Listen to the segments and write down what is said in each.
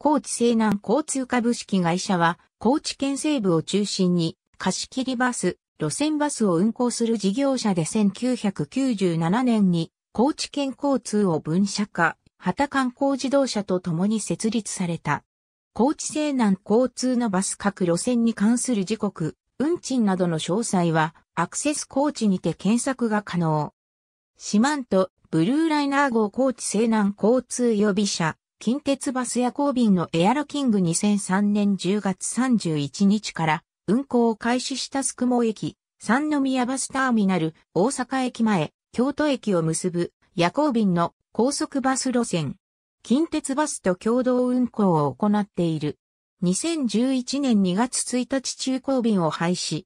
高知西南交通株式会社は、高知県西部を中心に、貸切バス、路線バスを運行する事業者で1997年に、高知県交通を分社化、畑観光自動車と共に設立された。高知西南交通のバス各路線に関する時刻、運賃などの詳細は、アクセス高知にて検索が可能。四万と、ブルーライナー号高知西南交通予備車、近鉄バス夜行便のエアロキング2003年10月31日から運行を開始した宿毛駅、三宮バスターミナル、大阪駅前、京都駅を結ぶ夜行便の高速バス路線。近鉄バスと共同運行を行っている。2011年2月1日中行便を廃止。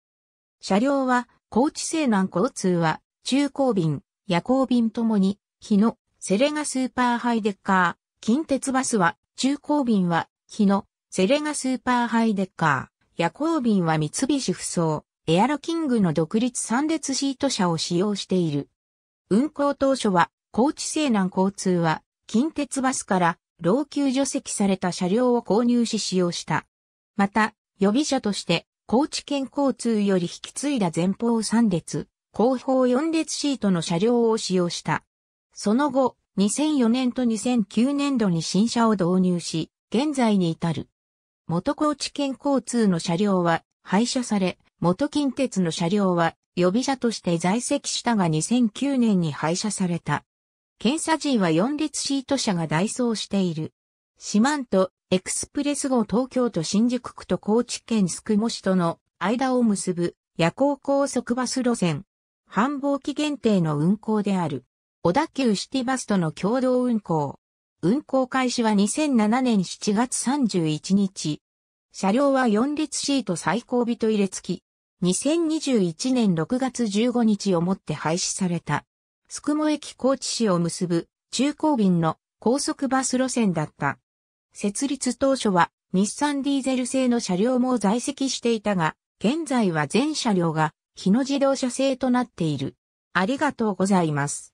車両は、高知西南交通は、中行便、夜行便ともに、日野、セレガスーパーハイデッカー、近鉄バスは、中高便は、日野、セレガスーパーハイデッカー、夜行便は三菱不走、エアロキングの独立三列シート車を使用している。運行当初は、高知西南交通は、近鉄バスから、老朽除籍された車両を購入し使用した。また、予備車として、高知県交通より引き継いだ前方3列、後方4列シートの車両を使用した。その後、2004年と2009年度に新車を導入し、現在に至る。元高知県交通の車両は廃車され、元近鉄の車両は予備車として在籍したが2009年に廃車された。検査時は4列シート車が代走している。四万とエクスプレス号東京都新宿区と高知県宿毛市との間を結ぶ夜行高速バス路線。繁忙期限定の運行である。小田急シティバスとの共同運行。運行開始は2007年7月31日。車両は4列シート最後尾と入れ付き。2021年6月15日をもって廃止された。宿毛駅高知市を結ぶ中高便の高速バス路線だった。設立当初は日産ディーゼル製の車両も在籍していたが、現在は全車両が日野自動車製となっている。ありがとうございます。